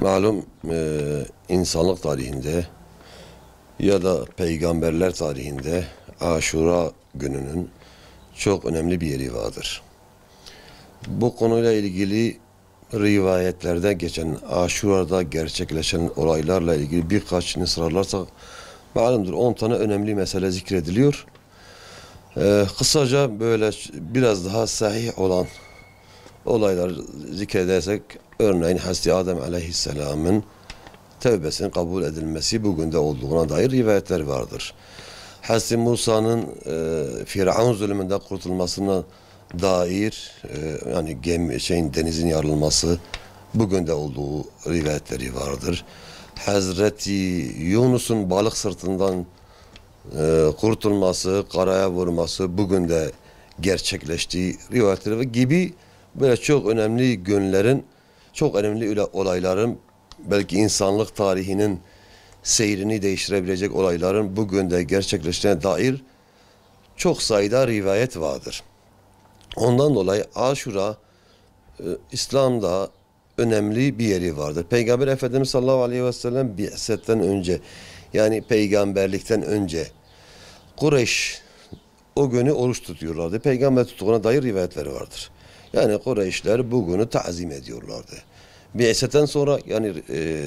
Malum e, insanlık tarihinde ya da peygamberler tarihinde Aşura gününün çok önemli bir yeri vardır. Bu konuyla ilgili rivayetlerde geçen Aşura'da gerçekleşen olaylarla ilgili birkaç sıralarsak malumdur 10 tane önemli mesele zikrediliyor. Ee, kısaca böyle biraz daha sahih olan olaylar zikredersek Örneğin Hazreti Adem Aleyhisselam'ın tevbesinin kabul edilmesi bugün de olduğuna dair rivayetler vardır. Hazreti Musa'nın e, Firavun zulmünde kurtulmasına dair e, yani gemi, şeyin denizin yarılması bugün de olduğu rivayetleri vardır. Hazreti Yunus'un balık sırtından e, kurtulması, karaya vurması bugün de gerçekleştiği rivayetleri gibi böyle çok önemli günlerin çok önemli olayların belki insanlık tarihinin seyrini değiştirebilecek olayların bugün de gerçekleştiğine dair çok sayıda rivayet vardır. Ondan dolayı Aşura e, İslam'da önemli bir yeri vardır. Peygamber Efendimiz sallallahu aleyhi ve sellem setten önce yani peygamberlikten önce Kureyş o günü oruç tutuyorlardı. Peygamber tutuğuna dair rivayetleri vardır. Yani Kureyşler bugünü tazim ediyorlardı. eseten sonra yani e,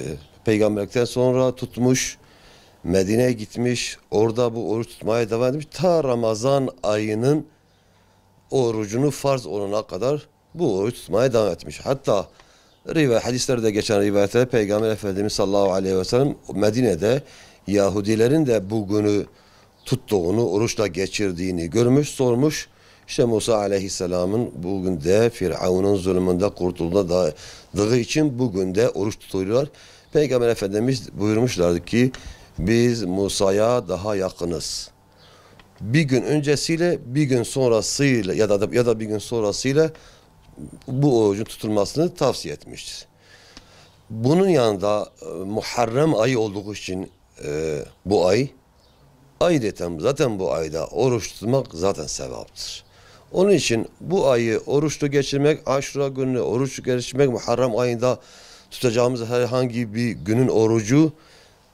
peygamberlikten sonra tutmuş, Medine'ye gitmiş, orada bu oruç tutmaya devam etmiş. Ta Ramazan ayının orucunu farz olana kadar bu oruç tutmaya devam etmiş. Hatta rivayet, hadislerde geçen rivayetlerde Peygamber Efendimiz sallallahu aleyhi ve sellem Medine'de Yahudilerin de bugünü günü tuttuğunu, oruçla geçirdiğini görmüş, sormuş. İşte Musa aleyhisselamın bugün de Firavun'un zulmünde kurtulduğu için bugün de oruç tutuyorlar. Peygamber Efendimiz buyurmuşlardı ki biz Musa'ya daha yakınız. Bir gün öncesiyle bir gün sonrasıyla ya da ya da bir gün sonrasıyla bu orucun tutulmasını tavsiye etmiştir. Bunun yanında e, Muharrem ayı olduğu için e, bu ay ayrıca zaten bu ayda oruç tutmak zaten sevaptır. Onun için bu ayı oruçlu geçirmek, aşura gününü oruçlu geçirmek, Muharrem ayında tutacağımız herhangi bir günün orucu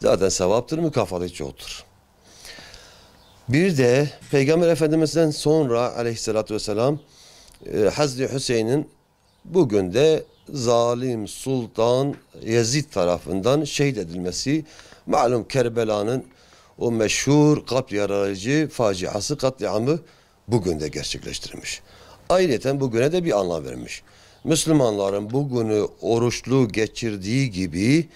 zaten sevaptır, mükafatı çoktur. Bir de Peygamber Efendimiz'den sonra aleyhissalatü vesselam e, Hazreti Hüseyin'in bugün de zalim Sultan Yezid tarafından şehit edilmesi malum Kerbela'nın o meşhur kalp yaralayıcı faciası katliamı bugün de gerçekleştirmiş. Ayrıca bugüne de bir anlam vermiş. Müslümanların bugünü oruçlu geçirdiği gibi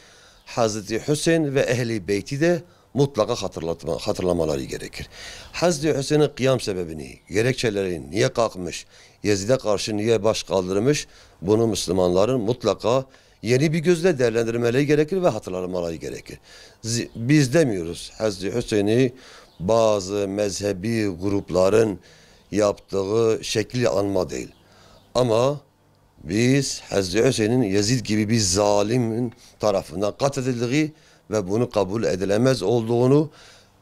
Hazreti Hüseyin ve Ehli Beyti de mutlaka hatırlatma, hatırlamaları gerekir. Hazreti Hüseyin'in kıyam sebebini, gerekçelerini, niye kalkmış, Yezid'e karşı niye baş kaldırmış, bunu Müslümanların mutlaka yeni bir gözle değerlendirmeleri gerekir ve hatırlamaları gerekir. Biz demiyoruz Hazreti Hüseyin'i bazı mezhebi grupların yaptığı şekli anma değil. Ama biz Hz. Hüseyin'in Yezid gibi bir zalimin tarafından katledildiği ve bunu kabul edilemez olduğunu,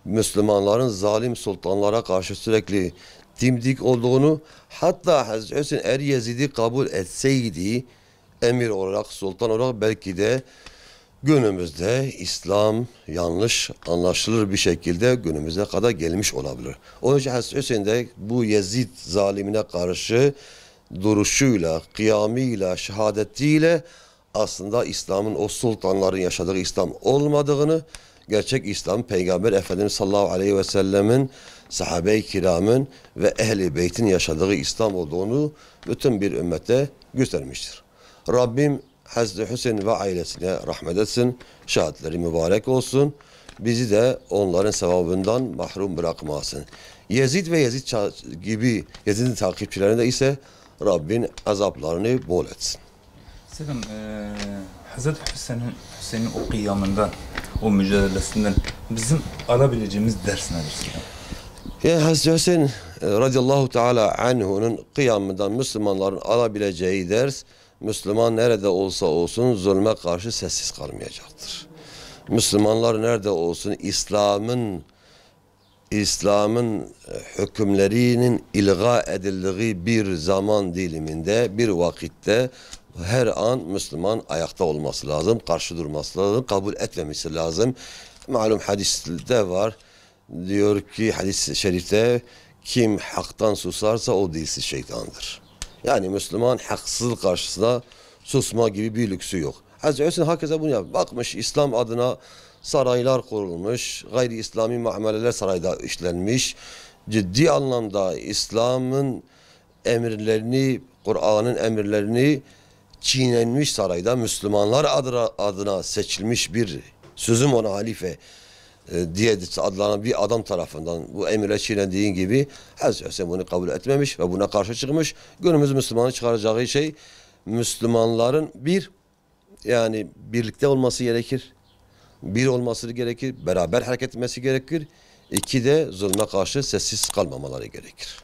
Müslümanların zalim sultanlara karşı sürekli dimdik olduğunu, hatta Hz. Hüseyin er Yezid'i kabul etseydi, emir olarak, sultan olarak belki de günümüzde İslam yanlış anlaşılır bir şekilde günümüze kadar gelmiş olabilir. Onun için Hazreti Hüseyin de bu Yezid zalimine karşı duruşuyla, kıyamıyla, şehadetiyle aslında İslam'ın o sultanların yaşadığı İslam olmadığını, gerçek İslam Peygamber Efendimiz sallallahu aleyhi ve sellemin, sahabe-i kiramın ve ehli beytin yaşadığı İslam olduğunu bütün bir ümmete göstermiştir. Rabbim Hazreti Hüseyin ve ailesine rahmet etsin. Şehadetleri mübarek olsun. Bizi de onların sevabından mahrum bırakmasın. Yezid ve Yezid gibi Yezid'in takipçilerinde ise Rabbin azaplarını bol etsin. Selam, e, Hazreti Hüseyin'in Hüseyin o kıyamından, o mücadelesinden bizim alabileceğimiz ders nedir? Yani Hazreti Hüseyin radıyallahu teala anhu'nun kıyamından Müslümanların alabileceği ders Müslüman nerede olsa olsun zulme karşı sessiz kalmayacaktır. Müslümanlar nerede olsun İslam'ın İslam'ın e, hükümlerinin ilga edildiği bir zaman diliminde, bir vakitte her an Müslüman ayakta olması lazım, karşı durması lazım, kabul etmemesi lazım. Malum hadiste var, diyor ki hadis-i şerifte kim haktan susarsa o dilsiz şeytandır. Yani Müslüman Haksızlık karşısında susma gibi bir lüksü yok. Hazreti Hüseyin herkese bunu yapmış. Bakmış İslam adına saraylar kurulmuş, gayri İslami muameleler sarayda işlenmiş. Ciddi anlamda İslam'ın emirlerini, Kur'an'ın emirlerini çiğnenmiş sarayda Müslümanlar adına seçilmiş bir sözüm ona halife e, diye adlanan bir adam tarafından bu emire çiğnendiğin gibi Hz. Hüseyin şey bunu kabul etmemiş ve buna karşı çıkmış. Günümüz Müslümanın çıkaracağı şey Müslümanların bir yani birlikte olması gerekir. Bir olması gerekir. Beraber hareket etmesi gerekir. İki de zulme karşı sessiz kalmamaları gerekir.